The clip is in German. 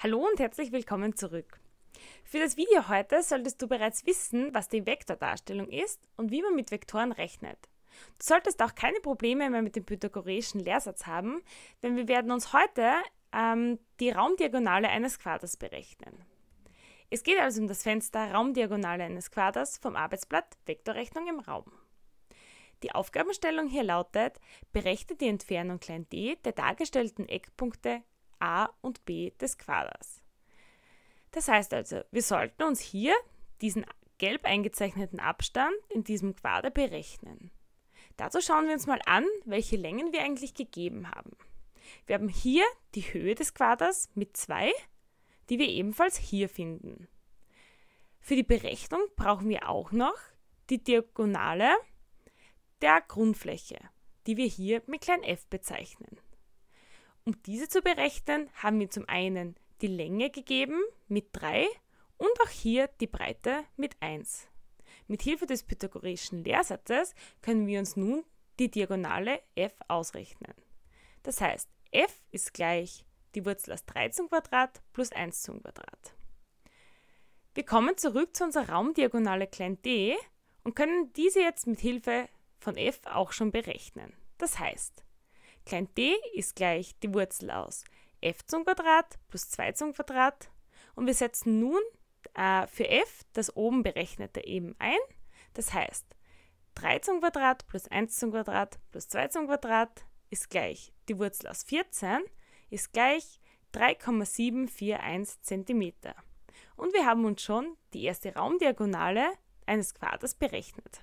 Hallo und herzlich willkommen zurück. Für das Video heute solltest du bereits wissen, was die Vektordarstellung ist und wie man mit Vektoren rechnet. Du solltest auch keine Probleme mehr mit dem pythagoreischen Lehrsatz haben, denn wir werden uns heute ähm, die Raumdiagonale eines Quaders berechnen. Es geht also um das Fenster Raumdiagonale eines Quaders vom Arbeitsblatt Vektorrechnung im Raum. Die Aufgabenstellung hier lautet, berechne die Entfernung klein d der dargestellten Eckpunkte A und B des Quaders. Das heißt also, wir sollten uns hier diesen gelb eingezeichneten Abstand in diesem Quader berechnen. Dazu schauen wir uns mal an, welche Längen wir eigentlich gegeben haben. Wir haben hier die Höhe des Quaders mit 2, die wir ebenfalls hier finden. Für die Berechnung brauchen wir auch noch die Diagonale der Grundfläche, die wir hier mit klein f bezeichnen. Um diese zu berechnen, haben wir zum einen die Länge gegeben mit 3 und auch hier die Breite mit 1. Mit Hilfe des pythagoreischen Lehrsatzes können wir uns nun die Diagonale f ausrechnen. Das heißt, f ist gleich die Wurzel aus 3 zum Quadrat plus 1 zum Quadrat. Wir kommen zurück zu unserer Raumdiagonale klein d und können diese jetzt mit Hilfe von f auch schon berechnen. Das heißt, Klein d ist gleich die Wurzel aus f zum Quadrat plus 2 zum Quadrat. Und wir setzen nun äh, für f das oben berechnete eben ein. Das heißt, 3 zum Quadrat plus 1 zum Quadrat plus 2 zum Quadrat ist gleich die Wurzel aus 14 ist gleich 3,741 cm. Und wir haben uns schon die erste Raumdiagonale eines Quaders berechnet.